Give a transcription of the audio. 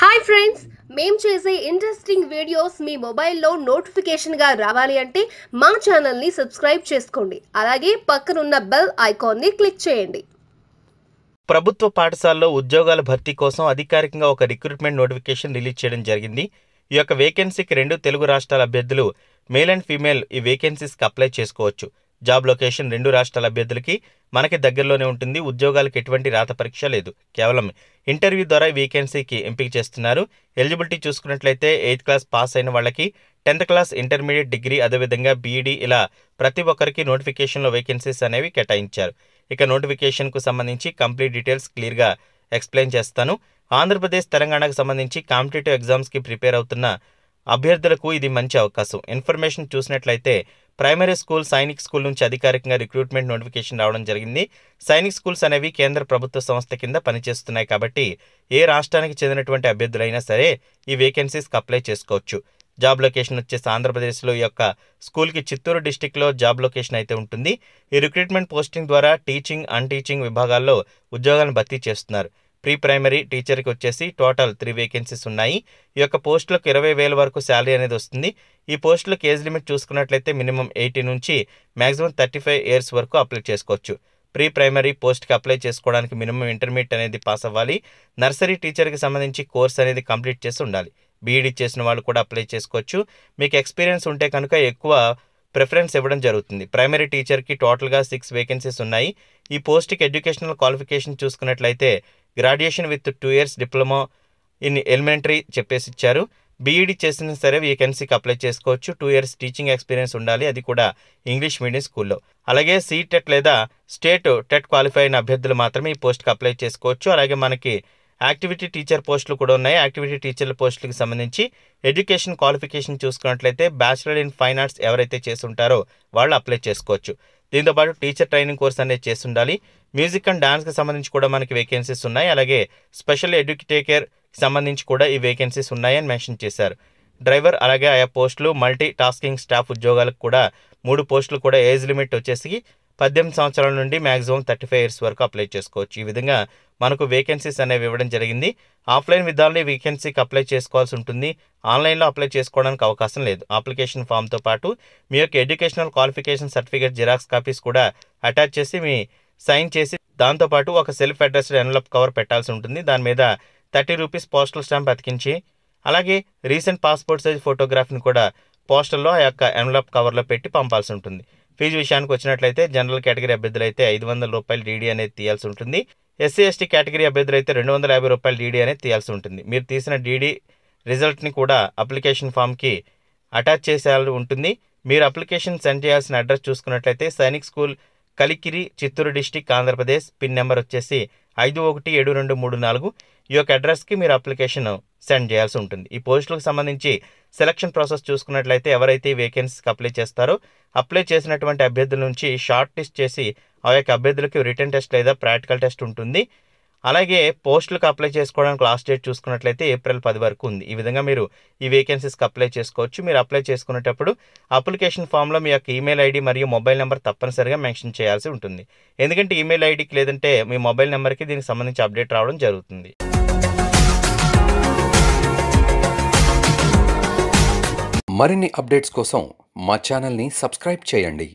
hi friends మేము చేసే interesting videos మీ మొబైల్లో నోటిఫికేషన్గా రావాలి అంటే మా ఛానల్ని సబ్స్క్రైబ్ చేసుకోండి అలాగే పక్కనున్న బెల్ ఐకాన్ని క్లిక్ చేయండి ప్రభుత్వ పాఠశాలలో ఉద్యోగాల భర్తీ కోసం అధికారికంగా ఒక రిక్రూట్మెంట్ నోటిఫికేషన్ రిలీజ్ చేయడం జరిగింది ఈ యొక్క వేకెన్సీకి రెండు తెలుగు రాష్ట్రాల అభ్యర్థులు మేల్ అండ్ ఫీమేల్ ఈ వేకెన్సీస్కి అప్లై చేసుకోవచ్చు జాబ్ లొకేషన్ రెండు రాష్ట్రాల అభ్యర్థులకి మనకి దగ్గరలోనే ఉంటుంది ఉద్యోగాలకు ఎటువంటి రాత పరీక్ష లేదు కేవలం ఇంటర్వ్యూ ద్వారా వేకెన్సీకి ఎంపిక చేస్తున్నారు ఎలిజిబిలిటీ చూసుకున్నట్లయితే ఎయిత్ క్లాస్ పాస్ అయిన వాళ్ళకి టెన్త్ క్లాస్ ఇంటర్మీడియట్ డిగ్రీ అదేవిధంగా బీఈడీ ఇలా ప్రతి ఒక్కరికి నోటిఫికేషన్లో వేకెన్సీస్ అనేవి కేటాయించారు ఇక నోటిఫికేషన్కు సంబంధించి కంప్లీట్ డీటెయిల్స్ క్లియర్గా ఎక్స్ప్లెయిన్ చేస్తాను ఆంధ్రప్రదేశ్ తెలంగాణకు సంబంధించి కాంపిటేటివ్ ఎగ్జామ్స్కి ప్రిపేర్ అవుతున్న అభ్యర్థులకు ఇది మంచి అవకాశం ఇన్ఫర్మేషన్ చూసినట్లయితే ప్రైమరీ స్కూల్ సైనిక్ స్కూల్ నుంచి అధికారికంగా రిక్రూట్మెంట్ నోటిఫికేషన్ రావడం జరిగింది సైనిక్ స్కూల్స్ అనేవి కేంద్ర ప్రభుత్వ సంస్థ కింద పనిచేస్తున్నాయి కాబట్టి ఏ రాష్ట్రానికి చెందినటువంటి అభ్యర్థులైనా సరే ఈ వేకెన్సీస్కి అప్లై చేసుకోవచ్చు జాబ్ లొకేషన్ వచ్చేసి ఆంధ్రప్రదేశ్లో ఈ యొక్క స్కూల్కి చిత్తూరు డిస్టిక్లో జాబ్ లొకేషన్ అయితే ఉంటుంది ఈ రిక్రూట్మెంట్ పోస్టింగ్ ద్వారా టీచింగ్ అన్ టీచింగ్ విభాగాల్లో ఉద్యోగాలను భర్తీ చేస్తున్నారు ప్రీ ప్రైమరీ టీచర్కి వచ్చేసి టోటల్ త్రీ వేకెన్సీస్ ఉన్నాయి ఈ యొక్క పోస్టులకు ఇరవై వేల వరకు శాలరీ అనేది వస్తుంది ఈ పోస్టులకు ఏజ్ లిమిట్ చూసుకున్నట్లయితే మినిమం ఎయిటీ నుంచి మ్యాక్సిమం థర్టీ ఫైవ్ ఇయర్స్ వరకు అప్లై చేసుకోవచ్చు ప్రీ ప్రైమరీ పోస్ట్కి అప్లై చేసుకోవడానికి మినిమం ఇంటర్మీడియట్ అనేది పాస్ అవ్వాలి నర్సరీ టీచర్కి సంబంధించి కోర్స్ అనేది కంప్లీట్ చేసి ఉండాలి బీఈడి చేసిన వాళ్ళు కూడా అప్లై చేసుకోవచ్చు మీకు ఎక్స్పీరియన్స్ ఉంటే కనుక ఎక్కువ ప్రిఫరెన్స్ ఇవ్వడం జరుగుతుంది ప్రైమరీ టీచర్కి టోటల్గా సిక్స్ వేకెన్సీస్ ఉన్నాయి ఈ పోస్ట్కి ఎడ్యుకేషనల్ క్వాలిఫికేషన్ చూసుకున్నట్లయితే graduation with two years diploma in elementary చెప్పేసి ఇచ్చారు బీఈడి e చేసినా సరే వేకెన్సీకి అప్లై చేసుకోవచ్చు టూ ఇయర్స్ టీచింగ్ ఎక్స్పీరియన్స్ ఉండాలి అది కూడా ఇంగ్లీష్ మీడియం స్కూల్లో అలాగే సీటెట్ e e లేదా స్టేట్ టెట్ క్వాలిఫై అయిన అభ్యర్థులు మాత్రమే ఈ పోస్ట్కి అప్లై చేసుకోవచ్చు అలాగే మనకి యాక్టివిటీ టీచర్ పోస్టులు కూడా ఉన్నాయి యాక్టివిటీ టీచర్ల పోస్టులకు సంబంధించి ఎడ్యుకేషన్ క్వాలిఫికేషన్ చూసుకున్నట్లయితే బ్యాచిలర్ ఇన్ ఫైన్ ఆర్ట్స్ ఎవరైతే చేస్తుంటారో వాళ్ళు అప్లై చేసుకోవచ్చు దీంతోపాటు టీచర్ ట్రైనింగ్ కోర్స్ అనేది చేస్తుండాలి మ్యూజిక్ అండ్ డాన్స్కి సంబంధించి కూడా మనకి వేకెన్సీస్ ఉన్నాయి అలాగే స్పెషల్ ఎడ్యుకేటేకర్ సంబంధించి కూడా ఈ వేకెన్సీస్ ఉన్నాయని మెన్షన్ చేశారు డ్రైవర్ అలాగే ఆయా పోస్టులు మల్టీ టాస్కింగ్ స్టాఫ్ ఉద్యోగాలకు కూడా మూడు పోస్టులు కూడా ఏజ్ లిమిట్ వచ్చేసి పద్దెనిమిది సంవత్సరాల నుండి మ్యాక్సిమం థర్టీ ఫైవ్ ఇయర్స్ వరకు అప్లై చేసుకోవచ్చు ఈ విధంగా మనకు వేకెన్సీస్ అనేవి ఇవ్వడం జరిగింది ఆఫ్లైన్ విధానంలో వేకెన్సీకి అప్లై చేసుకోవాల్సి ఉంటుంది ఆన్లైన్లో అప్లై చేసుకోవడానికి అవకాశం లేదు అప్లికేషన్ ఫామ్తో పాటు మీ యొక్క educational qualification certificate xerox copies కూడా అటాచ్ చేసి మీ సైన్ చేసి దాంతోపాటు ఒక సెల్ఫ్ అడ్రస్ ఎన్వలప్ కవర్ పెట్టాల్సి ఉంటుంది దాని మీద థర్టీ రూపీస్ పోస్టల్ స్టాంప్ అతికించి అలాగే రీసెంట్ పాస్పోర్ట్ సైజ్ ఫోటోగ్రాఫ్ని కూడా పోస్టల్లో ఆ యొక్క ఎన్వలప్ కవర్లో పెట్టి పంపాల్సి ఉంటుంది ఫీజు విషయానికి వచ్చినట్లయితే జనరల్ కేటగిరీ అభ్యర్థులు అయితే ఐదు వందల రూపాయలు డీడీ అనేది తీయాల్సి ఉంటుంది ఎస్సీ ఎస్టీ కేటగిరీ అభ్యర్థులు అయితే రెండు వందల యాభై రూపాయలు డీడీ అనేది తీయాల్సి ఉంటుంది మీరు తీసిన డీడీ రిజల్ట్ని కూడా అప్లికేషన్ ఫామ్కి అటాచ్ చేసే ఉంటుంది మీరు అప్లికేషన్ సెండ్ చేయాల్సిన అడ్రస్ చూసుకున్నట్లయితే Sainik school Kalikiri Chittoor district Andhra Pradesh pin number వచ్చేసి ఐదు ఒకటి ఏడు రెండు మూడు నాలుగు ఈ యొక్క అడ్రస్కి మీరు అప్లికేషన్ సెండ్ చేయాల్సి ఉంటుంది ఈ పోస్టులకు సంబంధించి సెలక్షన్ ప్రాసెస్ చూసుకున్నట్లయితే ఎవరైతే వేకెన్సీకి అప్లై చేస్తారో అప్లై చేసినటువంటి అభ్యర్థుల నుంచి షార్ట్ లిస్ట్ చేసి ఆ యొక్క అభ్యర్థులకి రిటర్న్ టెస్ట్ లేదా ప్రాక్టికల్ టెస్ట్ ఉంటుంది అలాగే పోస్టులకు అప్లై చేసుకోవడానికి లాస్ట్ డేట్ చూసుకున్నట్లయితే ఏప్రిల్ పది వరకు ఉంది ఈ విధంగా మీరు ఈ వేకెన్సీస్కి అప్లై చేసుకోవచ్చు మీరు అప్లై చేసుకునేటప్పుడు అప్లికేషన్ ఫామ్లో మీ యొక్క ఈమెయిల్ ఐడి మరియు మొబైల్ నెంబర్ తప్పనిసరిగా మెన్షన్ చేయాల్సి ఉంటుంది ఎందుకంటే ఈమెయిల్ ఐడికి లేదంటే మీ మొబైల్ నెంబర్కి దీనికి సంబంధించి అప్డేట్ రావడం జరుగుతుంది మరిన్ని అప్డేట్స్ కోసం మా ఛానల్ని సబ్స్క్రైబ్ చేయండి